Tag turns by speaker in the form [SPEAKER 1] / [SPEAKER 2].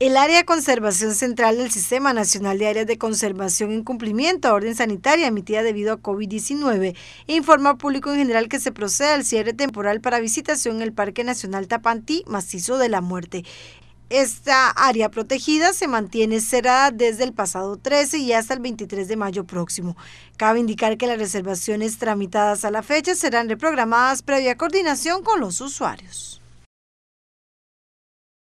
[SPEAKER 1] El Área de Conservación Central del Sistema Nacional de Áreas de Conservación en cumplimiento a orden sanitaria emitida debido a COVID-19 informa al público en general que se procede al cierre temporal para visitación en el Parque Nacional Tapantí, Macizo de la Muerte. Esta área protegida se mantiene cerrada desde el pasado 13 y hasta el 23 de mayo próximo. Cabe indicar que las reservaciones tramitadas a la fecha serán reprogramadas previa coordinación con los usuarios.